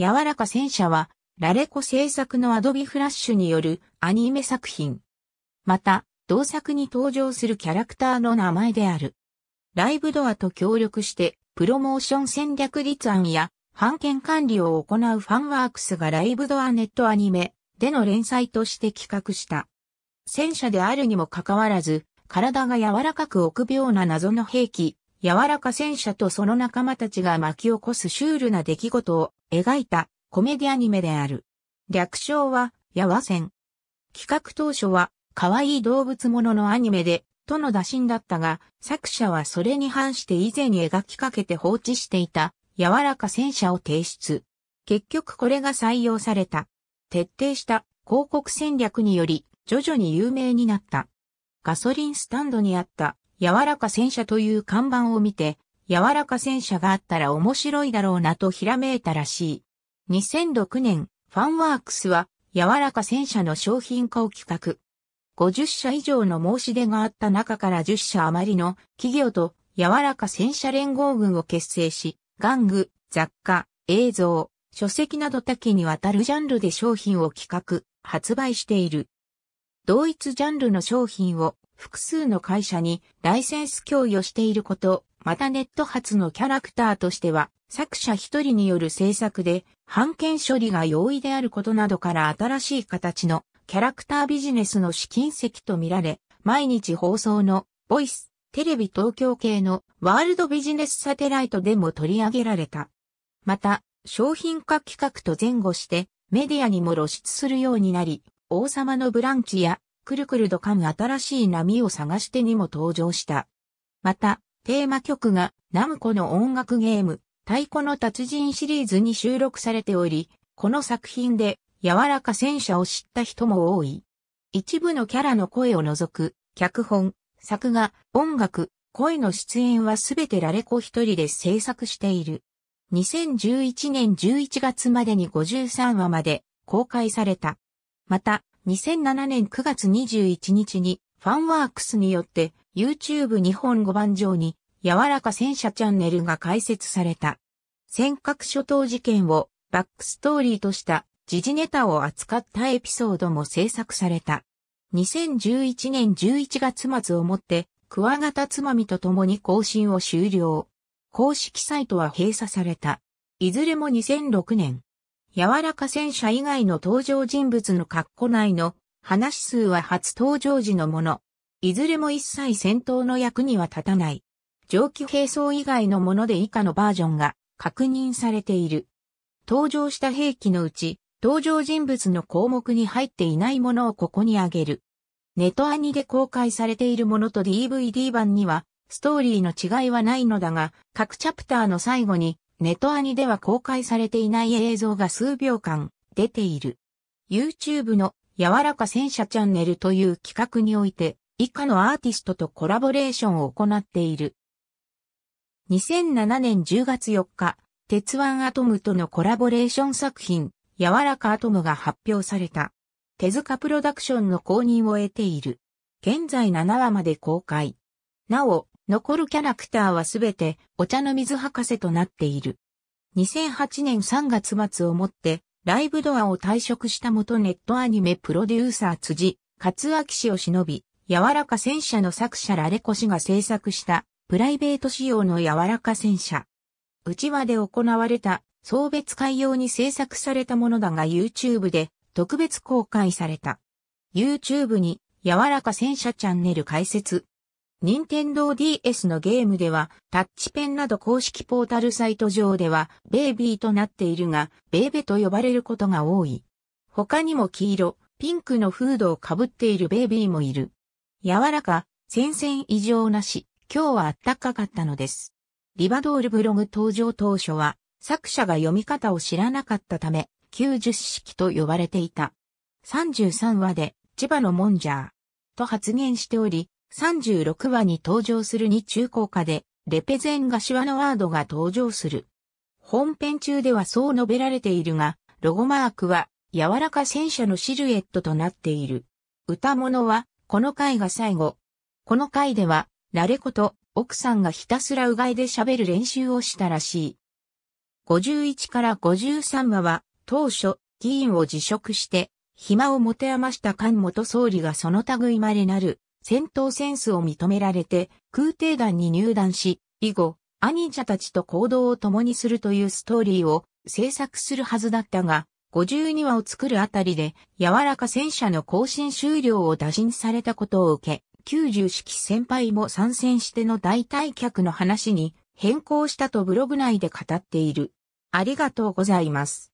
柔らか戦車は、ラレコ制作のアドビフラッシュによるアニメ作品。また、同作に登場するキャラクターの名前である。ライブドアと協力して、プロモーション戦略立案や、版権管理を行うファンワークスがライブドアネットアニメでの連載として企画した。戦車であるにもかかわらず、体が柔らかく臆病な謎の兵器、柔らか戦車とその仲間たちが巻き起こすシュールな出来事を描いたコメディアニメである。略称は、ヤワセン。企画当初は、可愛い動物もののアニメで、との打診だったが、作者はそれに反して以前に描きかけて放置していた、柔らか戦車を提出。結局これが採用された。徹底した広告戦略により、徐々に有名になった。ガソリンスタンドにあった、柔らか戦車という看板を見て、柔らか戦車があったら面白いだろうなとひらめいたらしい。2006年、ファンワークスは柔らか戦車の商品化を企画。50社以上の申し出があった中から10社余りの企業と柔らか戦車連合軍を結成し、玩具、雑貨、映像、書籍など多岐にわたるジャンルで商品を企画、発売している。同一ジャンルの商品を複数の会社にライセンス供与していること、またネット発のキャラクターとしては、作者一人による制作で、版権処理が容易であることなどから新しい形のキャラクタービジネスの試金石とみられ、毎日放送のボイス、テレビ東京系のワールドビジネスサテライトでも取り上げられた。また、商品化企画と前後してメディアにも露出するようになり、王様のブランチやくるくるドカむ新しい波を探してにも登場した。また、テーマ曲がナムコの音楽ゲーム、太鼓の達人シリーズに収録されており、この作品で柔らか戦車を知った人も多い。一部のキャラの声を除く、脚本、作画、音楽、声の出演はすべてラレコ一人で制作している。2011年11月までに53話まで公開された。また、2007年9月21日にファンワークスによって YouTube 日本語版上に柔らか戦車チャンネルが開設された。尖閣諸島事件をバックストーリーとした時事ネタを扱ったエピソードも制作された。2011年11月末をもって、クワガタつまみと共に更新を終了。公式サイトは閉鎖された。いずれも2006年。柔らか戦車以外の登場人物の括弧内の話数は初登場時のもの。いずれも一切戦闘の役には立たない。蒸気兵装以外のもので以下のバージョンが確認されている。登場した兵器のうち、登場人物の項目に入っていないものをここに挙げる。ネトアニで公開されているものと DVD 版には、ストーリーの違いはないのだが、各チャプターの最後に、ネトアニでは公開されていない映像が数秒間出ている。YouTube の柔らか戦車チャンネルという企画において、以下のアーティストとコラボレーションを行っている。2007年10月4日、鉄腕アトムとのコラボレーション作品、柔らかアトムが発表された。手塚プロダクションの公認を得ている。現在7話まで公開。なお、残るキャラクターはすべてお茶の水博士となっている。2008年3月末をもって、ライブドアを退職した元ネットアニメプロデューサー辻、勝明氏を忍び、柔らか戦車の作者ラレコ氏が制作したプライベート仕様の柔らか戦車。内輪で行われた送別会用に制作されたものだが YouTube で特別公開された。YouTube に柔らか戦車チャンネル開設。任天堂 DS のゲームでは、タッチペンなど公式ポータルサイト上では、ベイビーとなっているが、ベーベと呼ばれることが多い。他にも黄色、ピンクのフードをかぶっているベイビーもいる。柔らか、戦線異常なし、今日はあったかかったのです。リバドールブログ登場当初は、作者が読み方を知らなかったため、90式と呼ばれていた。33話で、千葉のモンジャー、と発言しており、36話に登場するに中高科で、レペゼンガシワのワードが登場する。本編中ではそう述べられているが、ロゴマークは、柔らか戦車のシルエットとなっている。歌物は、この回が最後。この回では、慣れこと奥さんがひたすらうがいで喋る練習をしたらしい。51から53話は、当初、議員を辞職して、暇を持て余した菅元総理がその類まれなる、戦闘センスを認められて、空挺団に入団し、以後、兄者たちと行動を共にするというストーリーを制作するはずだったが、52話を作るあたりで、柔らか戦車の更新終了を打診されたことを受け、90式先輩も参戦しての代替客の話に変更したとブログ内で語っている。ありがとうございます。